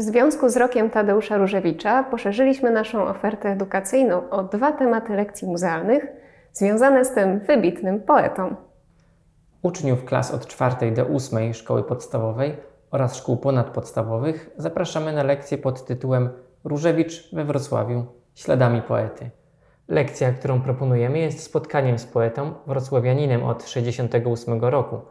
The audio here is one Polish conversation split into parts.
W związku z rokiem Tadeusza Różewicza poszerzyliśmy naszą ofertę edukacyjną o dwa tematy lekcji muzealnych związane z tym wybitnym poetą. Uczniów klas od 4 do 8 szkoły podstawowej oraz szkół ponadpodstawowych zapraszamy na lekcję pod tytułem Różewicz we Wrocławiu śladami poety. Lekcja, którą proponujemy, jest spotkaniem z poetą wrocławianinem od 68 roku –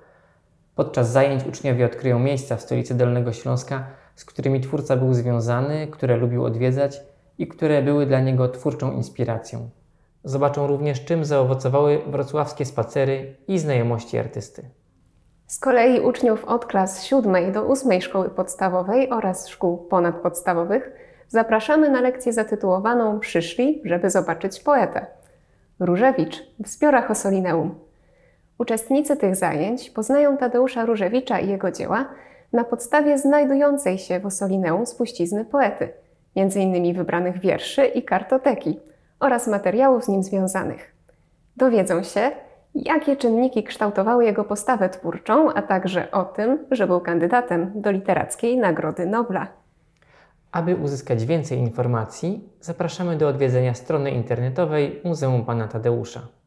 Podczas zajęć uczniowie odkryją miejsca w stolicy Dolnego Śląska, z którymi twórca był związany, które lubił odwiedzać i które były dla niego twórczą inspiracją. Zobaczą również, czym zaowocowały wrocławskie spacery i znajomości artysty. Z kolei uczniów od klas 7 do 8 szkoły podstawowej oraz szkół ponadpodstawowych zapraszamy na lekcję zatytułowaną Przyszli, żeby zobaczyć poetę. Różewicz w zbiorach Osolineum. Uczestnicy tych zajęć poznają Tadeusza Różewicza i jego dzieła na podstawie znajdującej się w Osolineum spuścizny poety, m.in. wybranych wierszy i kartoteki oraz materiałów z nim związanych. Dowiedzą się, jakie czynniki kształtowały jego postawę twórczą, a także o tym, że był kandydatem do Literackiej Nagrody Nobla. Aby uzyskać więcej informacji, zapraszamy do odwiedzenia strony internetowej Muzeum Pana Tadeusza.